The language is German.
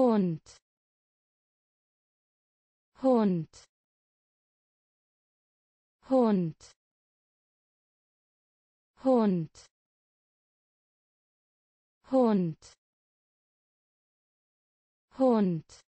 Hund Hund Hund Hund Hund Hund